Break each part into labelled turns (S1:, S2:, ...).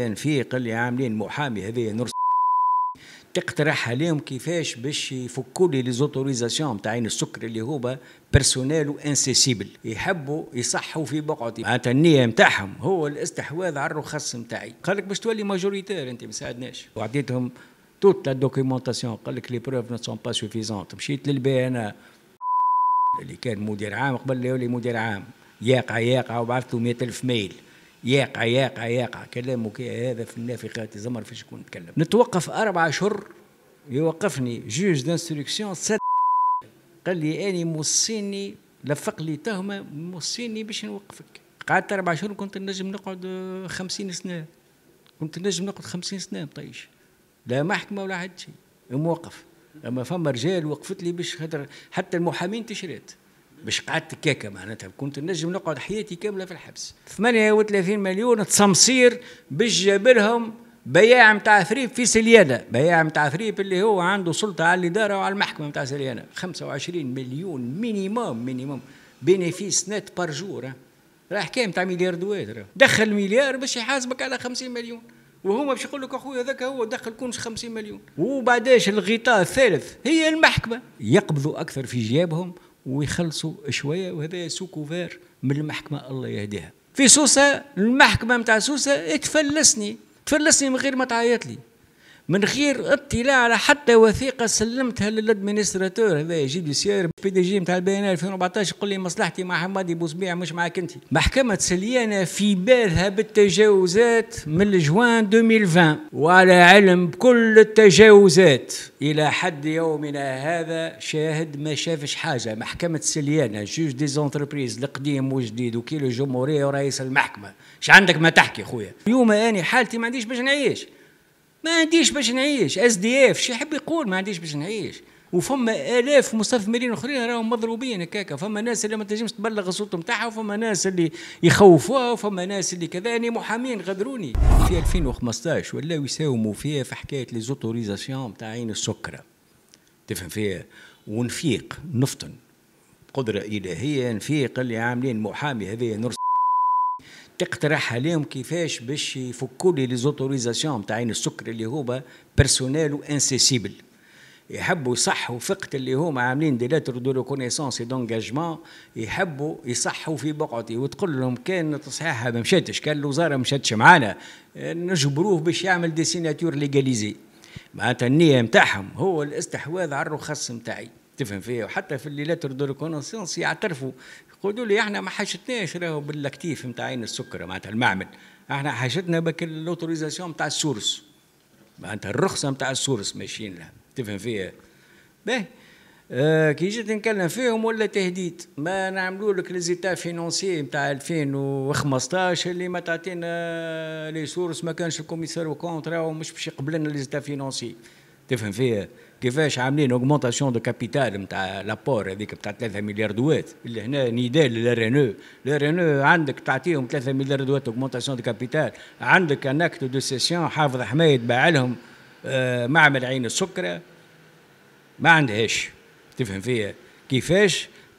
S1: كان في قال لي عاملين محامي هذه نرس تقترح عليهم كيفاش باش يفكوا لي لي زوتوريزاسيون عين السكر اللي هو بيرسونيل وانسيسيبل يحبوا يصحوا في بقعتي معناتها النيه نتاعهم هو الاستحواذ على الرخص نتاعي قال لك باش تولي ماجوريتير انت ما ساعدناش وعطيتهم توت لا دوكيومونتاسيون قال لك لي بروف نو سون با سوفيزونت مشيت للبي ان اللي كان مدير عام قبل يولي مدير عام ياقع ياقع وبعثته 100000 ميل ياقع ياقع ياقع كلامك هذا في النافقة زمر فيش كنت نتكلم نتوقف أربع أشهر يوقفني جوج دانستركسيون سد قال لي أني موصيني لفق لي تهمة موصيني باش نوقفك قعدت أربع شهور كنت نجم نقعد خمسين سنة كنت نجم نقعد خمسين سنة طيش لا محكمة ولا حد شيء موقف أما فما رجال وقفت لي باش خاطر حتى المحامين تشريت باش قعدت كاكا معناتها كنت نجم نقعد حياتي كامله في الحبس 38 مليون تسمصير باش جابرهم بياع نتاع فريب في سليانة بياع نتاع فريب اللي هو عنده سلطة على الإدارة وعلى المحكمة نتاع سليانة 25 مليون مينيموم مينيموم بينيفيس نت بار جور راح كام تاع مليار دوات دخل مليار باش يحاسبك على 50 مليون وهما باش يقول لك اخويا هذاك هو دخل كونش 50 مليون وبعداش الغطاء الثالث هي المحكمه يقبضوا اكثر في جيابهم ويخلصوا شويه وهذا سوكو فار من المحكمه الله يهديها في سوسه المحكمه نتاع سوسه تفلسني تفلسني من غير ما تعيط لي من غير اطلاع على حتى وثيقه سلمتها للادمينستراتور هذا يجيب لي سيار بي دي جي نتاع البيان 2014 يقول لي مصلحتي مع حمادي بوسبيع مش معاك انت محكمه سليانه في بالها بالتجاوزات من جوان 2020 وعلى علم بكل التجاوزات الى حد يومنا هذا شاهد ما شافش حاجه محكمه سليانه جوج دي زونتربريز القديم والجديد وكيل الجمهوريه ورئيس المحكمه اش عندك ما تحكي خويا اليوم اني حالتي ما عنديش باش نعيش ما عنديش باش نعيش اس دي اف شي يحب يقول ما عنديش باش نعيش وفما الاف مستثمرين اخرين راهم مضروبين هكاك فما ناس اللي ما تنجمش تبلغ الصوت نتاعها وفما ناس اللي يخوفوها وفما ناس اللي كذا يعني محامين غدروني في 2015 ولاو يساوموا فيها في حكايه لي زوتوريزاسيون تاع عين السكره تفهم فيها ونفيق نفطن قدره الهيه نفيق اللي عاملين محامي هذايا نرسل تقترح عليهم كيفاش باش يفكوا لي لي زوتوريزاسيون نتاعين السكر اللي هما بيرسونيل وانسيسيبل يحبوا يصحوا فقط اللي هما عاملين دي لاتر دو ريكونيسونس اي دونجاجمون يحبوا يصحوا في بقعتي وتقول لهم كان تصحيحها ما مشاتش كان الوزاره مشاتش معانا نجبروه باش يعمل دي سيناتور ليغاليزي معناتها النيه نتاعهم هو الاستحواذ على الرخص نتاعي تفهم فيها وحتى في اللي لاتر دو ريكونسيونس يعترفوا يقولوا لي احنا ما حاجتناش راهو باللاكتيف نتاع عين السكر معناتها المعمل احنا حاجتنا بك لوتوريزاسيون نتاع السورس معناتها الرخصه نتاع السورس ماشيين لها تفهم فيها باهي آه كي جيت نتكلم فيهم ولا تهديد ما نعملوا لك ليزيتا فينونسي نتاع 2015 اللي ما تعطينا آه، لي سورس ما كانش الكوميسار راهو ومش باش يقبل لنا ليزيتا فينونسي تفهم فيها كيفاش عاملين اوغمونتاسيون دو كابيتال نتاع لابور هذيك نتاع 3 مليار دوات اللي هنا نداء للرينو الرينو عندك تعطيهم 3 مليار دوات اوغمونتاسيون دو كابيتال عندك ان اكت دو سيسيون حافظ حمايد باع لهم آه، معمل عين السكره ما عندهاش تفهم فيها كيفاش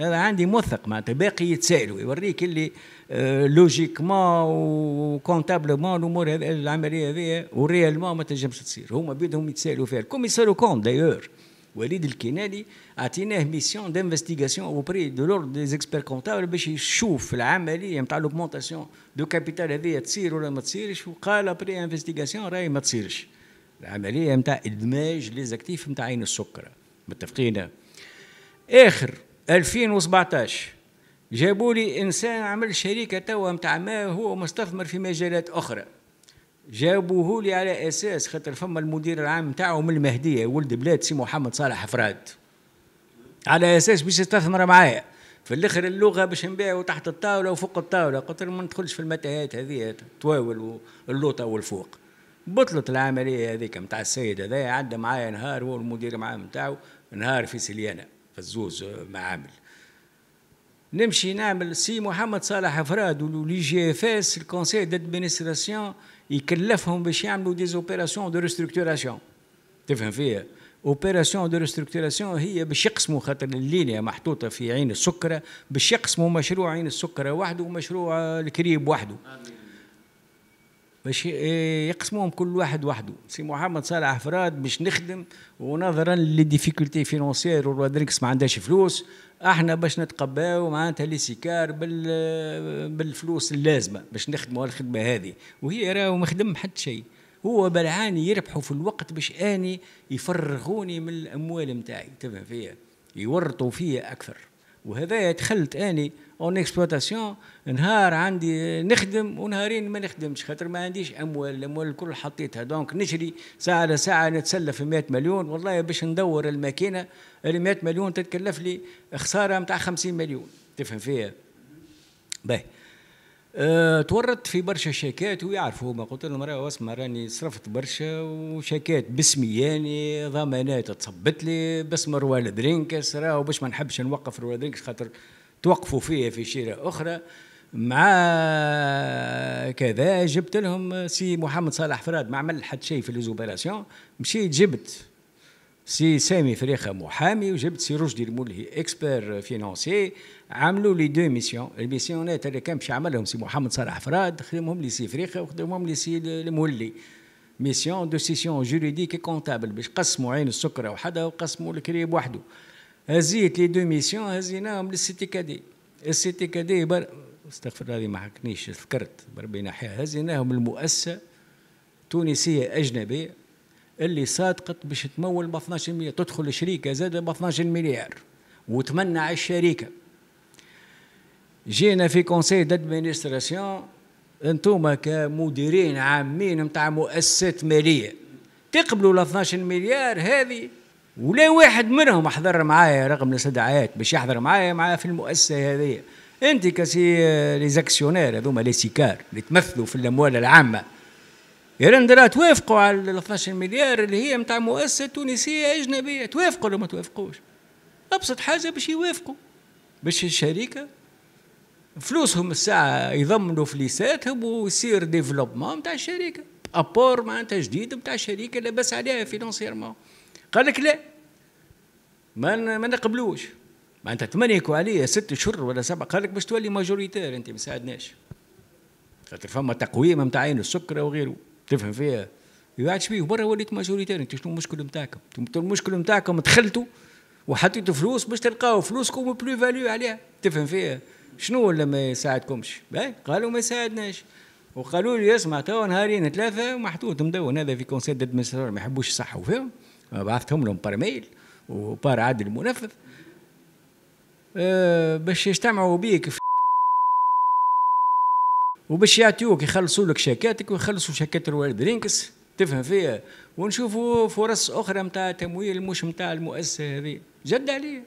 S1: هذا عندي موثق معناتها باقي يتسائلوا يوريك اللي لوجيكمون آه، وكونتابلمون الامور العمليه هذه وريالمون ما تنجمش تصير هما بيدهم يتسائلوا فيها الكوميسار كون دايور وليد الكنالي اعطيناه ميسيون دانفستيغاسيون بري دو لور دي زيكسبير كونتابل باش يشوف العمليه نتاع لوكمونتاسيون دو كابيتال هذه تصير ولا ما تصيرش وقال ابري انفستيغاسيون راهي ما تصيرش العمليه نتاع ادماج لي زاكتيف نتاع عين السكر متفقين اخر 2017 جابوا لي انسان عمل شركه توا نتاع ما هو مستثمر في مجالات اخرى جابوه لي على اساس خاطر فما المدير العام نتاعو من المهديه ولد بلاد سي محمد صالح فراد على اساس باش يستثمر معايا في الاخر اللغه باش نبيعوا تحت الطاوله وفوق الطاوله قلت ما ندخلش في المتاهات هذه تواول اللوطه والفوق بطلت العمليه هذيك نتاع السيد هذا عدى معايا نهار هو المدير العام نتاعو نهار في سليانه فزوز آه، معامل نمشي نعمل سي محمد صالح فراد ولي جي اف اس الكونسيل دادمينستراسيون يكلفهم باش يعملوا دي زوبيراسيون دو ريستركتوراسيون تفهم فيها اوبيراسيون دو ريستركتوراسيون هي باش يقسموا خاطر اللينيا محطوطه في عين السكره باش يقسموا مشروع عين السكره وحده ومشروع الكريب وحده آمين. باش إيه، يقسموهم كل واحد وحده سي محمد صالح فراد باش نخدم ونظرا للديفيكولتي فينونسيير ورودريكس ما عندهاش فلوس احنا باش نتقباو معناتها لي سيكار بال بالفلوس اللازمه باش نخدموا الخدمه هذه وهي راهو ما خدم حتى شيء هو بلعاني يربحوا في الوقت باش اني يفرغوني من الاموال نتاعي تفهم فيا يورطوا فيا اكثر وهذا دخلت اني اون اكسبلوتاسيون نهار عندي نخدم ونهارين ما نخدمش خاطر ما عنديش اموال الاموال الكل حطيتها دونك نشري ساعه لساعه نتسلى في 100 مليون والله باش ندور الماكينه ال 100 مليون تتكلف لي خساره نتاع 50 مليون تفهم فيها باهي أه تورطت في برشا شيكات ويعرفوا ما قلت لهم راه اسمع راني صرفت برشا وشيكات باسمي يعني ضمانات تصبت لي باسم روال درينكس راهو باش ما نحبش نوقف روال درينكس خاطر توقفوا فيا في شيرة أخرى مع كذا جبت لهم سي محمد صالح فراد ما عمل حد شيء في ليزوبيراسيون مشيت جبت سي سامي فريخه محامي وجبت سي رشدي الملهي اكسبير فينانسي عملوا لي دو ميسيون الميسيونات اللي كان باش يعملهم سي محمد صالح فراد خدمهم لي سي فريخه وخدمهم لي سي المولي ميسيون دو سيسيون جوريديك كونتابل باش قسموا عين السكره وحدها وقسموا الكريب وحده هزيت لي دو ميسيون هزيناهم للسي تي كادي السي تي كادي بر... استغفر الله ما حكنيش ذكرت بربي نحيها هزيناهم المؤسسه تونسيه اجنبيه اللي صادقت باش تمول ب 12% مليار تدخل شريكه زاد ب 12 مليار وتمنع الشركه جينا في كونسي دادمينستراسيون انتوما كمديرين عامين نتاع مؤسسات ماليه تقبلوا ال 12 مليار هذه ولا واحد منهم حضر معايا رغم الاستدعاءات باش يحضر معايا معايا في المؤسسه هذه انت كسي لي زاكسيونير هذوما لي سيكار اللي تمثلوا في الاموال العامه يرندرا توافقوا على ال 12 مليار اللي هي نتاع مؤسسه تونسيه اجنبيه توافقوا ولا ما توافقوش ابسط حاجه باش يوافقوا باش الشركه فلوسهم الساعه يضمنوا فليساتهم ويصير ديفلوبمون نتاع الشركه ابور معناتها جديد نتاع الشركه لاباس عليها فينونسيرمون قال لك لا ما ما نقبلوش معناتها تمنيكوا عليا ست شهور ولا سبعه قال لك باش تولي ماجوريتير انت ما ساعدناش خاطر فما تقويم نتاع عين السكر وغيره تفهم فيها يعادش بيه برا وليت ماجوريتيري انت شنو المشكل نتاعكم المشكل نتاعكم دخلتوا وحطيتوا فلوس باش تلقاو فلوسكم بلو فاليو عليها تفهم فيها شنو ولا ما يساعدكمش قالوا ما يساعدناش وقالوا لي اسمع تو نهارين ثلاثه محطوط مدون هذا في كونسيل دادمنسترور ما يحبوش يصحوا فيهم بعثتهم لهم بار ميل وبار عادل منفذ أه باش يجتمعوا بيك وباش يعطيوك يخلصوا لك شاكاتك ويخلصوا شاكات الوالد رينكس تفهم فيها ونشوفوا فرص اخرى نتاع تمويل مش نتاع المؤسسه هذه جد عليه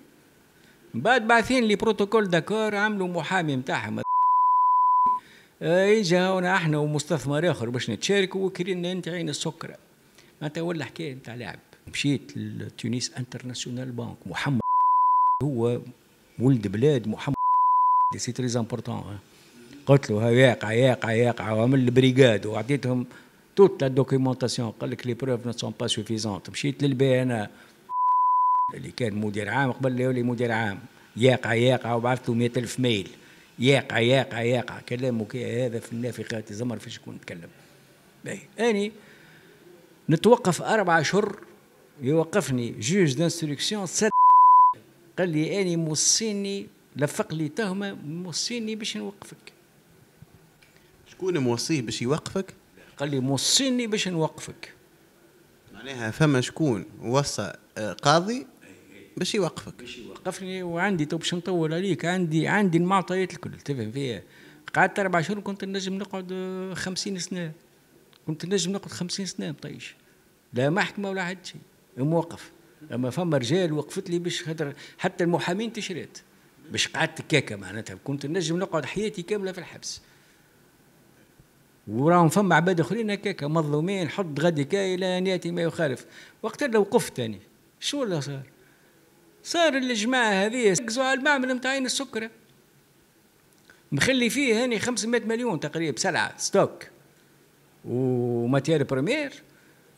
S1: من بعد باعثين لي بروتوكول داكور عملوا محامي نتاعهم يجي هنا احنا ومستثمر اخر باش نتشاركوا وكرينا انت عين السكرة معناتها ولا حكايه نتاع لعب مشيت لتونيس انترناسيونال بانك محمد هو ولد بلاد محمد سي تري امبورتون قلت له ياقع ياقع ياقع وعمل البريغاد وعطيتهم توت لا دوكيومونتاسيون قال لك لي بروف نو سون با سوفيزونت مشيت للبي انا اللي كان مدير عام قبل يولي مدير عام ياقع ياقع وبعث له 100000 ميل ياقع ياقع ياقع كلامك هذا في النافقات زمر فيش كنت نتكلم باهي اني نتوقف اربع اشهر يوقفني جوج دانستركسيون سد قال لي اني موصيني لفق لي تهمه موصيني باش نوقفك شكون موصيه باش يوقفك؟ قال لي موصيني باش نوقفك معناها فما شكون وصى آه، قاضي باش يوقفك باش يوقفني وعندي تو باش نطول عليك عندي عندي المعطيات الكل تفهم فيها قعدت اربع شهور كنت نجم نقعد آه، خمسين سنه كنت نجم نقعد خمسين سنه مطيش لا محكمه ولا حد شيء موقف اما فما رجال وقفت لي باش خاطر حتى المحامين تشريت باش قعدت كاكا معناتها كنت نجم نقعد حياتي كامله في الحبس وراهم فما عباد اخرين هكاك مظلومين حط غدي كاي لا ياتي ما يخالف وقت لو وقفت انا شو اللي صار؟ صار الجماعه هذه ركزوا على المعمل نتاعين السكره مخلي فيه هاني 500 مليون تقريبا سلعه ستوك وماتير بريمير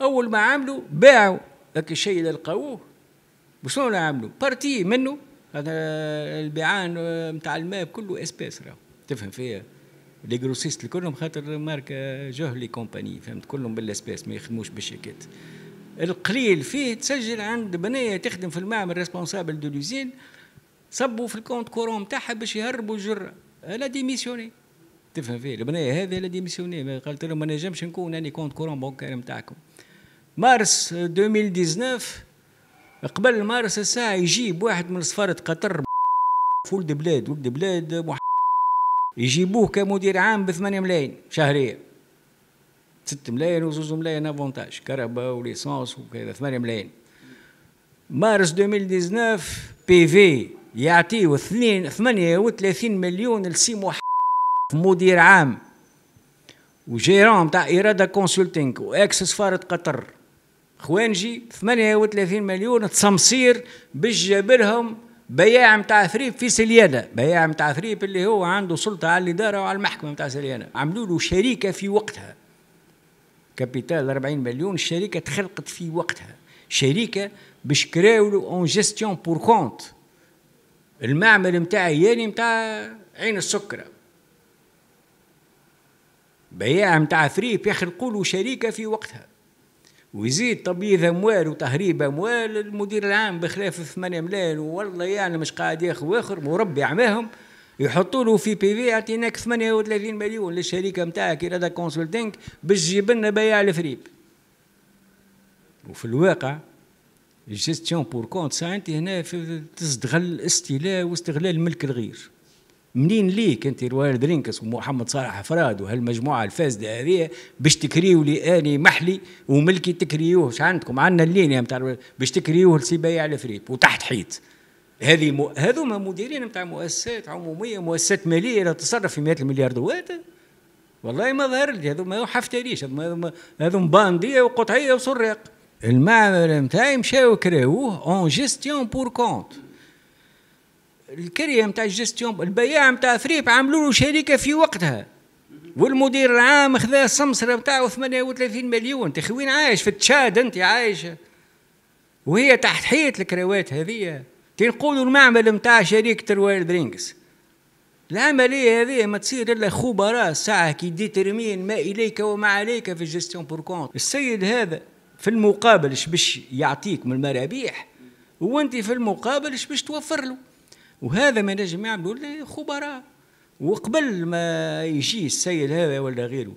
S1: اول ما عملوا باعوا ذاك الشيء اللي لقاوه وشنو عملوا؟ بارتي منه هذا البيعان نتاع آه، الماء كله اسباس راهو تفهم فيها لي جروسيست كلهم خاطر ماركه لي كومباني فهمت كلهم بالاسباس ما يخدموش بالشيكات القليل فيه تسجل عند بنيه تخدم في المعمل ريسبونسابل دو لوزين صبوا في الكونت كورون تاعها باش يهربوا الجره لا ديميسيوني تفهم فيه البنيه هذه لا ديميسيوني قالت لهم ما نجمش نكون انا كونت كورون بونكار نتاعكم مارس 2019 قبل مارس الساعه يجيب واحد من سفاره قطر دي بلاد ولد بلاد محمد يجيبوه كمدير عام ب 8 ملايين شهريا 6 ملايين و 2 ملايين افونتاج كهرباء وليسونس وكذا 8 ملايين مارس 2019 بي في يعطيه 2 38 مليون لسي محمد مدير عام وجيران تاع اراده كونسلتينغ واكس سفاره قطر خوانجي 38 مليون تسمسير باش جابرهم بياع نتاع فريب في سليانة بياع نتاع فريب اللي هو عنده سلطة على الإدارة وعلى المحكمة نتاع سليانة عملوا له شركة في وقتها كابيتال 40 مليون الشركة تخلقت في وقتها شركة باش كراو له اون جيستيون بور كونت المعمل نتاع ياني نتاع عين السكرة بياع نتاع فريب يخلقوا له شركة في وقتها ويزيد تبييض اموال وتهريب اموال المدير العام بخلاف 8 ملايين والله يا يعني مش قاعد ياخذ واخر وربي عماهم يحطوا له في بي في يعطيناك 38 مليون للشركه نتاعك ارادا كونسلتينغ باش تجيب لنا بياع الفريب وفي الواقع جيستيون بور كونت ساعتي هنا تستغل استيلاء واستغلال ملك الغير منين ليك انت الوالد درينكس ومحمد صالح افراد وهالمجموعه الفاسده هذه باش تكريوا لي اني محلي وملكي تكريوه ش عندكم عندنا اللين نتاع باش تكريوه على فريب وتحت حيط هذه مو... هذوما مديرين نتاع مؤسسات عموميه مؤسسات ماليه لا تصرف في 100 الملياردوات والله ما ظهر لي هذوما حفتريش هذوما هذوما بانديه وقطعيه وسراق المعمل نتاعي مشاو كراوه اون جيستيون بور كونت الكريه نتاع الجستيون البياع نتاع فريب عملوا له شركه في وقتها والمدير العام خذا السمسره نتاعو 38 مليون تخي وين عايش في تشاد انت عايش وهي تحت حيط الكروات هذه تنقولوا المعمل نتاع شركه رويال درينكس العمليه هذه ما تصير الا خبراء ساعه كي ديترمين ما اليك وما عليك في الجستيون بور كونت السيد هذا في المقابل اش باش يعطيك من المرابيح وانت في المقابل اش باش توفر له وهذا ما نجم يعملوا خبراء وقبل ما يجي السيد هذا ولا غيره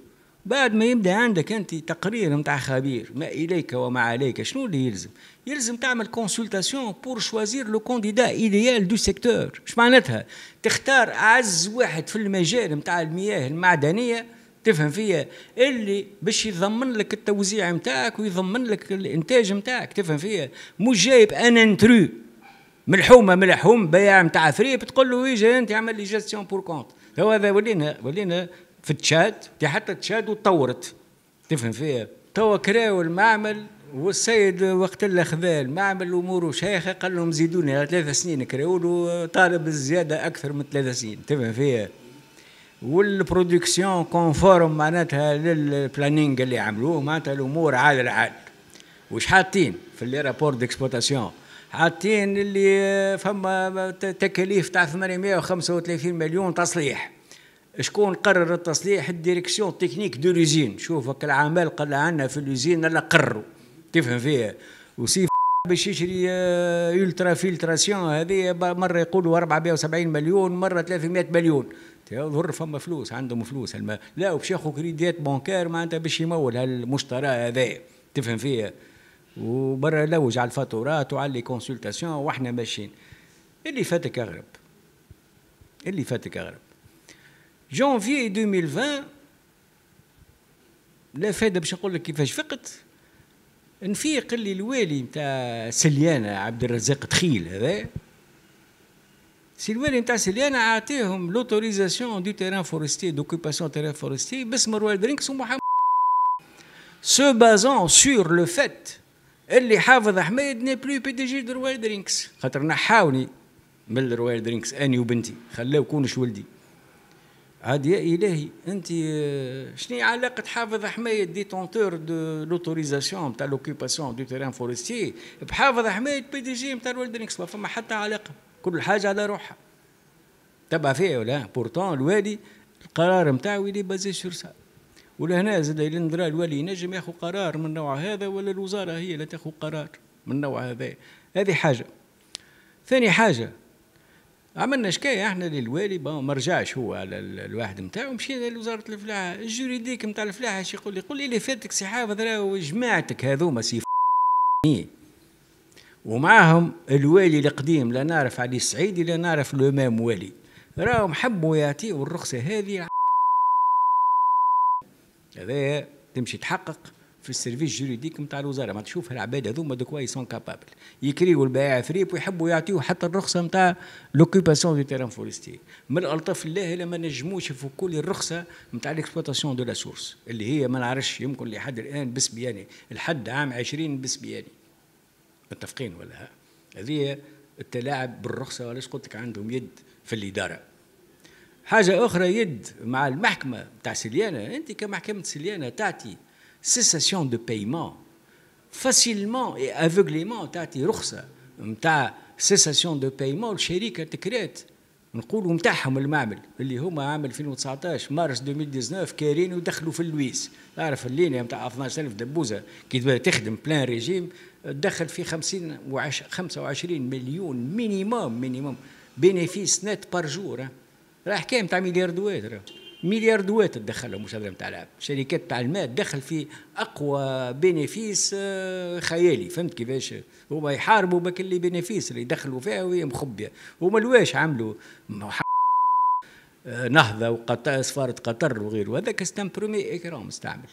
S1: بعد ما يبدا عندك انت تقرير نتاع خبير ما اليك وما عليك شنو اللي يلزم يلزم تعمل كونسلتاسيون بور شوازير لو كونديدا ايديال دو سيكتور اش معناتها تختار اعز واحد في المجال نتاع المياه المعدنيه تفهم فيا اللي باش يضمن لك التوزيع نتاعك ويضمن لك الانتاج نتاعك تفهم فيا مش جايب ان انترو ملحومه ملحوم بيع نتاع فريب تقول له اجي انت اعمل لي جاستيون بور كونت هو هذا ولينا ولينا في تشاد حتى تشاد وتطورت تفهم فيها توا كراو المعمل والسيد وقت اللي خذا المعمل اموره شيخه قال لهم زيدوني ثلاث سنين كراو له طالب الزياده اكثر من ثلاث سنين تفهم فيها والبرودكسيون كونفورم معناتها للبلانينغ اللي عملوه معناتها الامور عاد العاد وش حاطين في لي رابور ديكسبلوتاسيون عطين اللي فما تكاليف تاع 835 مليون تصليح شكون قرر التصليح الديريكسيون تكنيك دو لوزين شوفك العمال قال عندنا في لوزين اللي قروا تفهم فيها وسي باش يشري الترا آه، فيلتراسيون هذه مره يقولوا 470 مليون مره 300 مليون يظهر فما فلوس عندهم فلوس هالما لا وباش ياخذ كريديات بونكار معناتها باش يمول هالمشترى هذا تفهم فيها وبرا لوج على الفاتورات وعلى لي كونسلتاسيون واحنا ماشيين اللي فاتك اغرب اللي فاتك اغرب جونفي 2020 لا فايده باش نقول لك كيفاش فقت نفيق اللي الوالي نتاع سليانه عبد الرزاق تخيل هذا سي الوالي نتاع سليانه عاطيهم لوتوريزاسيون دو تيران فورستي دوكوباسيون تيران فورستي باسم روال درينكس ومحمد سو بازون سور لو فات اللي حافظ حميد ني بلو بي دي جي دو روايا درينكس خاطر نحاوني من روايا درينكس اني وبنتي خلاو كونش ولدي عاد يا الهي انت آه، شنو علاقه حافظ حميد ديتونتور دو لوتوريزاسيون تاع لوكيباسيون دو تيران فورستي بحافظ حميد بي دي جي نتاع الوالد ما فما حتى علاقه كل حاجه على روحها تبع فيها ولا بورتون الوالي القرار نتاعو اللي بازي سور سا ولهنا زاد الى ندرى الولي نجم ياخذ قرار من نوع هذا ولا الوزاره هي اللي تاخذ قرار من نوع هذا هذه حاجه ثاني حاجه عملنا شكايه احنا للوالي ما رجعش هو على الواحد نتاعو مشينا لوزاره الفلاحه الجوريديك نتاع الفلاحه اش يقول لي يقول لي اللي فاتك سي حافظ راهو جماعتك هذوما سي ومعهم الوالي القديم لا نعرف علي السعيدي لا نعرف الامام والي راهم حبوا يعطيوا الرخصه هذه هذا تمشي تحقق في السيرفيس جوريديك نتاع الوزاره ما تشوف العباد هذوما دو كوا يسون كابابل يكريو البياع فريب ويحبوا يعطيو حتى الرخصه نتاع لوكيباسيون دو تيران فورستي من الطف الله الا ما نجموش في كل الرخصه نتاع ليكسبلوتاسيون دو لا سورس اللي هي ما نعرفش يمكن لحد الان بسبياني لحد عام 20 بسبياني متفقين ولا هذه التلاعب بالرخصه وعلاش قلت لك عندهم يد في الاداره حاجه اخرى يد مع المحكمه تاع سليانه انت كمحكمه سليانه تعطي سيساسيون دو بايمون فاسيلمون اي افوغليمون تعطي رخصه نتاع سيساسيون دو بايمون لشركه تكرات نقولوا نتاعهم المعمل اللي هما عام 2019 مارس 2019 كارين ودخلوا في اللويس تعرف اللينيا نتاع 12000 دبوزه كي تخدم بلان ريجيم دخل في 50 و 25 مليون مينيموم مينيموم بينيفيس نت بار جور راح كام تاع ملياردوات راه ملياردوات تدخل المسابقه تاع العاب شركات تاع الماء تدخل في اقوى بينيفيس آه، خيالي فهمت كيفاش هما يحاربوا بك اللي بينيفيس اللي يدخلوا فيها وهي مخبيه هما الواش عملوا آه، نهضه وقطر سفاره قطر وغيره هذاك سيتان برومي اكرام مستعمل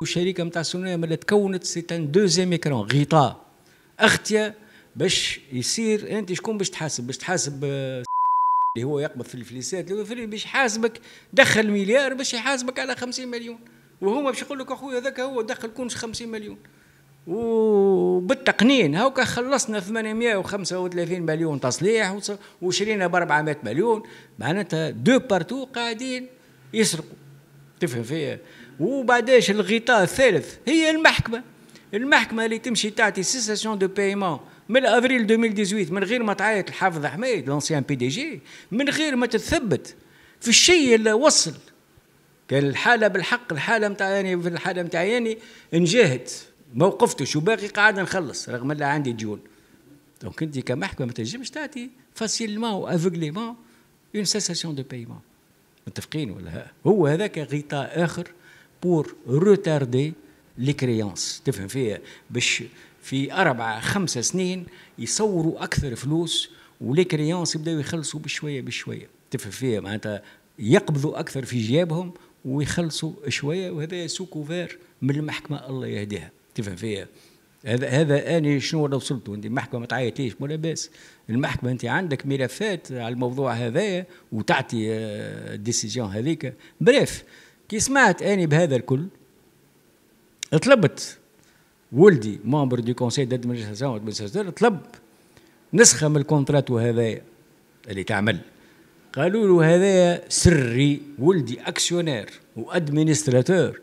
S1: والشركه نتاع سونيا ملي تكونت سيتان دوزيام اكران غطاء اختيا باش يصير انت شكون باش تحاسب باش تحاسب آه، اللي هو يقبض في الفليسات اللي باش يحاسبك دخل مليار باش يحاسبك على 50 مليون وهما باش يقول لك اخويا هذاك هو دخل كونش 50 مليون وبالتقنين هاكا خلصنا 835 مليون تصليح وشرينا ب 400 مليون معناتها دو بارتو قاعدين يسرقوا تفهم فيا وبعداش الغطاء الثالث هي المحكمه المحكمه اللي تمشي تعطي سيساسيون دو بايمون من افريل 2018 من غير ما تعيط الحافظ حميد لونسيان بي دي جي من غير ما تتثبت في الشيء اللي وصل كان الحاله بالحق الحاله نتاع يعني في الحاله نتاع يعني نجاهد ما وقفتش وباقي قاعد نخلص رغم ان عندي ديون دونك انت كمحكمه ما تنجمش تعطي فاسيلمون وافيغليمون اون سيساسيون دو بايمون متفقين ولا هو هذاك غطاء اخر بور روتاردي لي كريونس تفهم فيها باش في أربعة خمسة سنين يصوروا أكثر فلوس ولي كريونس يبداو يخلصوا بشوية بشوية تفهم فيها معناتها يقبضوا أكثر في جيابهم ويخلصوا شوية وهذا سوق فير من المحكمة الله يهديها تفهم فيها هذا هذا انا شنو ولا انت المحكمه ما ليش ولا لاباس المحكمه انت عندك ملفات على الموضوع هذايا وتعطي الديسيجن آه، هذيك بريف كي سمعت اني بهذا الكل طلبت ولدي مامبر دو كونسي دادمنستراسيون والادمنستراتور طلب نسخه من الكونتراتو هذايا اللي تعمل قالوا له هذايا سري ولدي اكسيونير وادمنستراتور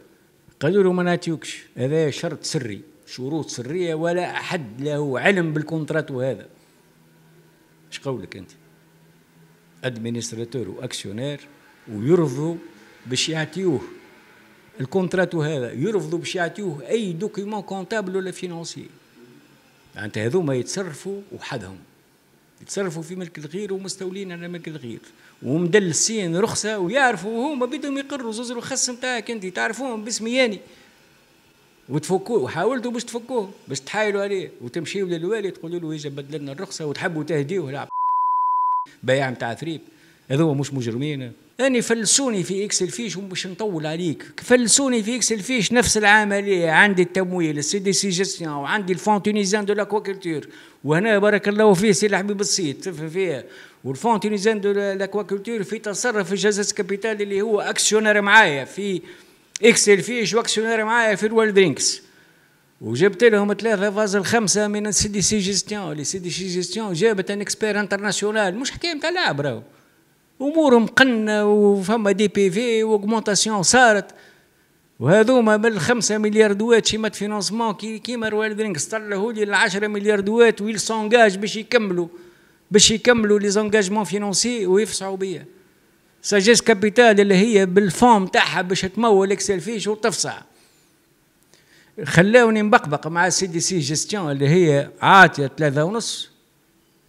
S1: قالوا له ما نعطيوكش هذا شرط سري شروط سريه ولا احد له علم بالكونتراتو هذا اش قولك انت ادمنستراتور واكسيونير ويرضوا باش يعطيوه الكونتراتو هذا يرفضوا باش يعطيوه اي دوكيومون كونتابل ولا فينونسي معناتها هذوما يتصرفوا وحدهم يتصرفوا في ملك الغير ومستولين على ملك الغير ومدلسين رخصه ويعرفوا هما بدهم يقروا زوز الخص نتاعك انت تعرفوهم باسمياني وتفكوه وحاولتوا باش تفكوه باش تحايلوا عليه وتمشيوا للوالي تقولوا له يجب بدل لنا الرخصه وتحبوا تهديوه لعب بيع نتاع ثريب هذو مش مجرمين اني فلسوني في اكسل فيش ومش نطول عليك فلسوني في اكسل فيش نفس العمليه عندي التمويل السي دي سيجيسيون وعندي الفون تونيزيان دو لاكواكولتور وهنا بارك الله فيه سي الحبيب السيد فيها والفون تونيزيان دو لاكواكولتور في تصرف في جزاز كابيتال اللي هو اكسيونير معايا في اكسل فيش واكسيونير معايا في الوالد درينكس وجبت لهم خمسة من السي دي سيجيستيون اللي سي دي سيجيستيون جابت ان اكسبير انترناسيونال مش حكايه تاع لاعب راهو امورهم قنه وفما دي بي في واوغمونتاسيون صارت وهذوما من الخمسة مليار دوات شيمات فينونسمون كي كيما روال درينكس طلعوا لي 10 مليار دوات ويل سونجاج باش يكملوا باش يكملوا لي زونجاجمون فينونسي ويفسعوا بيا ساجيس كابيتال اللي هي بالفوم تاعها باش تمول اكسل فيش وتفسع خلاوني مبقبق مع سي دي سي جيستيون اللي هي عاطيه ثلاثة ونص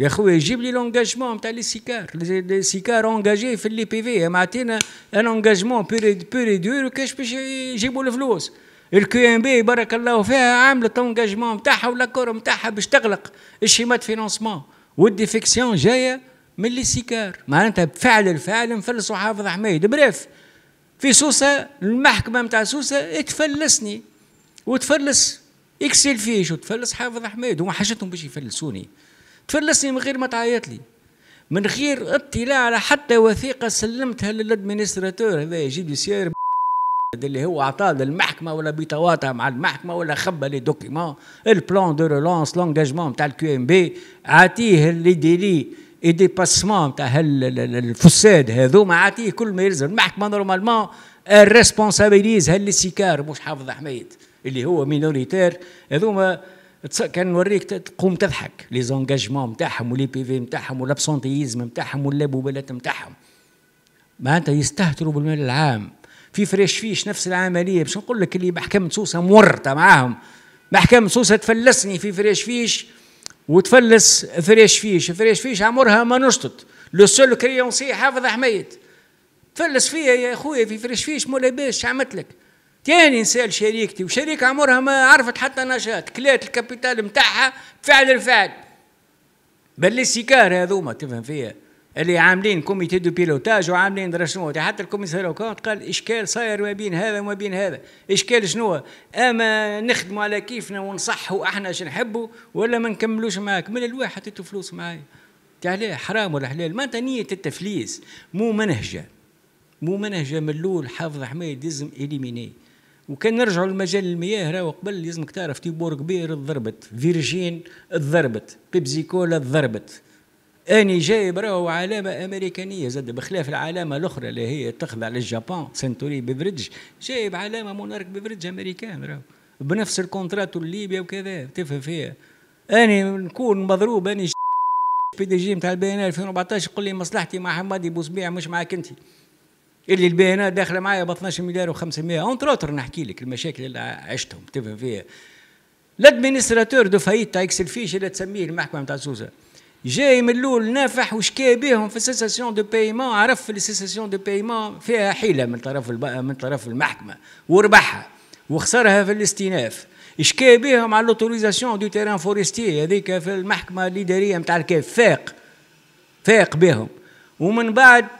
S1: يا خويا جيب لي لونجاجمون تاع لي سيكار لي سيكار اونجاجي في لي بي في معناتها ان اونجاجمون بيري دور كاش باش يجيبوا الفلوس الكي ام بي بارك الله فيها عملت اونجاجمون نتاعها ولا كور نتاعها باش تغلق الشيمات فينونسمون والديفيكسيون جايه من لي سيكار معناتها بفعل الفاعل مفلسوا حافظ حميد بريف في سوسه المحكمه نتاع سوسه تفلسني وتفلس اكسل فيش وتفلس حافظ حميد وما حاجتهم باش يفلسوني تفلسني من غير ما تعيط لي من غير اطلاع على حتى وثيقه سلمتها للادمينستراتور هذا يجيب لي سير اللي هو عطاه للمحكمه ولا بيتواطى مع المحكمه ولا خبى لي دوكيمون البلان دو رولونس لونجاجمون نتاع الكيو ام بي عاتيه لي ديلي اي ديباسمون تاع الفساد هذوما عاتيه كل ما يلزم المحكمه نورمالمون الريسبونسابيليز هل سيكار مش حافظ حميد اللي هو مينوريتير هذوما كان نوريك تقوم تضحك لي زونجاجمون نتاعهم ولي بي في نتاعهم ولابسونتيزم نتاعهم واللامبالات نتاعهم معناتها يستهتروا بالمال العام في فريش فيش نفس العمليه باش نقول لك اللي محكمه سوسه مورطه معاهم محكمه سوسه تفلسني في فريش فيش وتفلس فريش فيش فريش فيش عمرها ما نشطت لو سول كريونسي حافظ حميد تفلس فيا يا خويا في فريش فيش مو باش عملت لك تاني نسال شريكتي وشريك عمرها ما عرفت حتى نشاط كلات الكابيتال نتاعها فعل الفعل بل السيكار هذوما تفهم فيها اللي عاملين كوميتي دو بيلوتاج وعاملين دراسيون حتى الكوميسار قال اشكال صاير ما بين هذا وما بين هذا اشكال شنو اما نخدموا على كيفنا ونصحوا احنا شنو نحبوا ولا ما نكملوش معاك من الواحد حطيتوا فلوس معايا عليه حرام ولا حلال ما انت نية التفليس مو منهجة مو منهجة من الأول حافظ حميد لازم إليمينيه وكان نرجعوا لمجال المياه راهو قبل لازمك تعرف تيبور كبير ضربت فيرجين ضربت بيبسي كولا ضربت اني جايب راهو علامه امريكانيه زاد بخلاف العلامه الاخرى اللي هي تخضع للجابان سنتوري بيفريدج جايب علامه مونارك بيفريدج امريكان راهو بنفس الكونترات ليبيا وكذا تفهم فيها اني نكون مضروب اني بي دي جي نتاع البيان 2014 يقول لي مصلحتي مع حمادي بوسبيع مش معاك انت اللي البيانات داخله معايا ب 12 مليار و500 اون تروتر نحكي لك المشاكل اللي عشتهم تفهم فيها لادمينستراتور دو فايت تاع اكس الفيش اللي تسميه المحكمه نتاع سوزا. جاي من الاول نافح وشكى بهم في سيساسيون دو بايمون عرف في السيساسيون دو بايمون فيها حيله من طرف من طرف المحكمه وربحها وخسرها في الاستئناف شكى بهم على لوتوريزاسيون دو تيران فورستي هذيك في المحكمه الاداريه نتاع الكاف فاق فاق بهم ومن بعد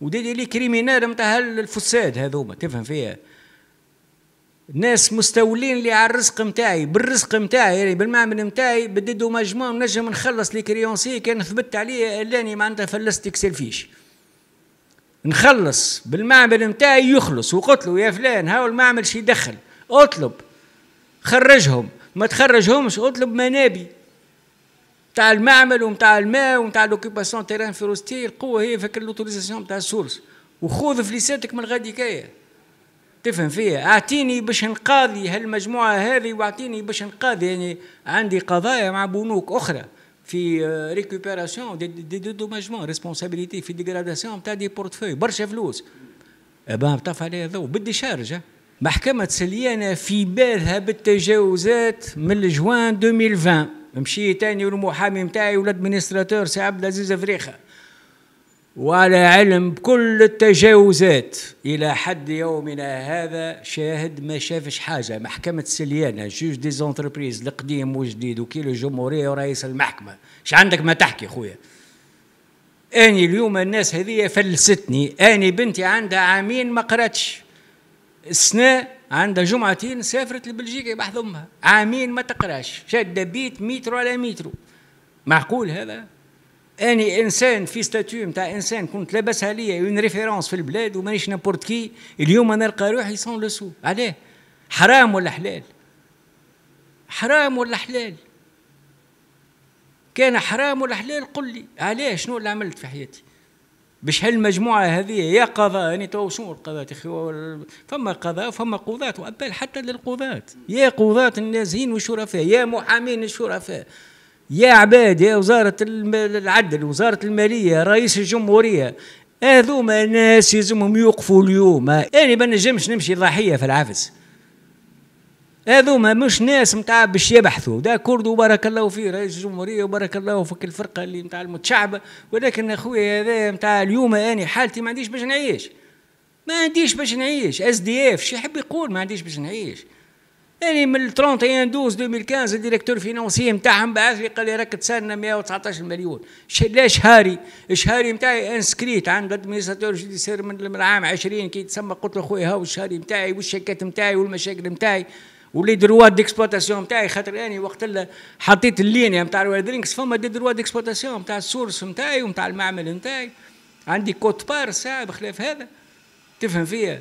S1: ودي لي كريمينال نتاع الفساد هذوما تفهم فيها ناس مستولين لي على الرزق نتاعي بالرزق نتاعي يعني بالمعمل نتاعي بددو مجموع نجم نخلص لي كريونسي كان ثبت عليا لاني معناتها فلست سيلفيش نخلص بالمعمل نتاعي يخلص وقلت له يا فلان هاو المعمل شي دخل اطلب خرجهم ما تخرجهمش اطلب منابي نتاع المعمل ونتاع الماء ونتاع لوكيباسيون تيران فيروستي القوه هي فكر لوتوريزاسيون نتاع السورس وخوذ فليساتك من غادي كايا تفهم فيها اعطيني باش نقاضي هالمجموعه هذه واعطيني باش نقاضي يعني عندي قضايا مع بنوك اخرى في ريكوبيراسيون دي ديدوماجمون ريسبونسابيليتي في ديغراداسيون نتاع دي بورتفوي برشا فلوس ابا طاف عليها ضو بدي شارجه محكمه سليانه في بالها بالتجاوزات من الجوان 2020 مشي تاني والمحامي نتاعي ولاد مينيستراتور سي عبد العزيز فريخه وعلى علم بكل التجاوزات إلى حد يومنا هذا شاهد ما شافش حاجة محكمة سليانة جوج دي زونتربريز القديم والجديد وكيل الجمهورية ورئيس المحكمة اش عندك ما تحكي خويا أني اليوم الناس هذه فلستني أني بنتي عندها عامين ما قراتش السنة عندها جمعتين سافرت لبلجيكا بحث امها عامين ما تقراش شاده بيت مترو على مترو معقول هذا اني انسان في ستاتيو نتاع انسان كنت لابسها ليا اون ريفيرونس في البلاد ومانيش نابورت كي اليوم انا نلقى روحي سون لو سو علاه حرام ولا حلال حرام ولا حلال كان حرام ولا حلال قل لي علاه شنو اللي عملت في حياتي باش هالمجموعه هذه يا قضاء يعني تو شنو القضاء اخي فما قضاء فما قضاة وابال حتى للقضاة يا قضاة النازين والشرفاء يا محامين الشرفاء يا عباد يا وزارة العدل وزارة المالية رئيس الجمهورية هذوما ناس يلزمهم يوقفوا اليوم أنا يعني ما نجمش نمشي ضحية في العفس هذوما مش ناس نتاع باش يبحثوا ده كرد وبارك الله فيه رئيس الجمهورية وبارك الله فيك الفرقة اللي نتاع المتشعبة ولكن أخويا هذا نتاع اليوم أنا حالتي ما عنديش باش نعيش ما عنديش باش نعيش اس دي اف شي يحب يقول ما عنديش باش نعيش يعني من 31 12 2015 الديريكتور فينونسي نتاعهم بعث لي قال لي راك تسالنا 119 مليون لا شهاري شهاري نتاعي انسكريت عند ادمينستراتور جوديسير من العام 20 كي تسمى قلت له خويا هاو الشهاري نتاعي والشيكات نتاعي والمشاكل نتاعي ولي دروا ديكسبلوطاسيون نتاعي خاطر اني وقت اللي حطيت اللينيا نتاع درينكس فما دي دروا ديكسبلوطاسيون نتاع السورس نتاعي ونتاع المعمل نتاعي عندي كوت بار ساعه بخلاف هذا تفهم فيها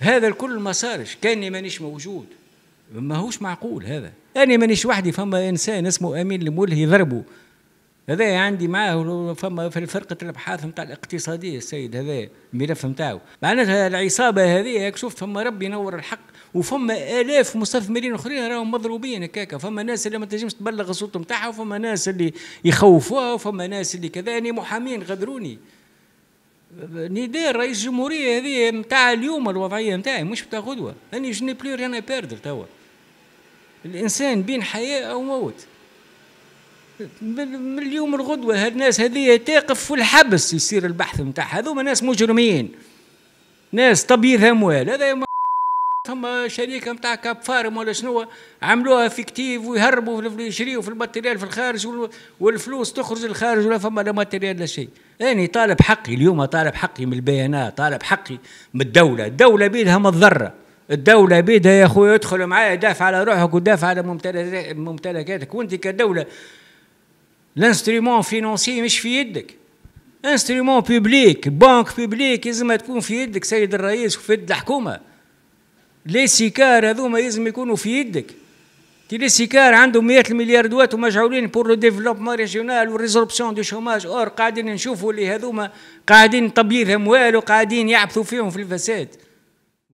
S1: هذا الكل ما صارش كاني مانيش موجود ماهوش معقول هذا انا مانيش وحدي فما انسان اسمه امين الملهي ضربه هذا عندي معاه فما في فرقة الابحاث نتاع الاقتصادية السيد هذا الملف نتاعو معناتها العصابة هذه شوف فما ربي ينور الحق وفما الاف مستثمرين اخرين راهم مضروبين هكاك فما ناس اللي ما تنجمش تبلغ الصوت نتاعها وفما ناس اللي يخوفوها وفما ناس اللي كذا يعني محامين غدروني نداء رئيس الجمهوريه هذه نتاع اليوم الوضعيه نتاعي مش نتاع غدوه انا جني بلو ريان باردر توا الانسان بين حياه او موت من اليوم الغدوه هالناس هذه تقف في الحبس يصير البحث نتاعها هذوما ناس مجرمين ناس تبييض اموال هذا ثم شركه نتاع كاب فارم ولا شنو عملوها فيكتيف ويهربوا يشريوا في الماتيريال في الخارج والفلوس تخرج للخارج ولا فما لا ماتيريال لا شيء اني يعني طالب حقي اليوم طالب حقي من البيانات طالب حقي من الدوله الدوله بيدها مضرة. الدولة بيدها يا خويا ادخل معايا دافع على روحك ودافع على ممتلكاتك وانت كدولة الانسترومون فينونسي مش في يدك انسترومون بيبليك بنك بيبليك لازم تكون في يدك سيد الرئيس وفي يد الحكومة لي سيكار هذوما لازم يكونوا في يدك تي لي سيكار عندهم 100 الملياردوات ومجعولين بور لو ديفلوبمون ريجيونال وريزوربسيون دو شوماج اور قاعدين نشوفوا اللي هذوما قاعدين تبييض اموال وقاعدين يعبثوا فيهم في الفساد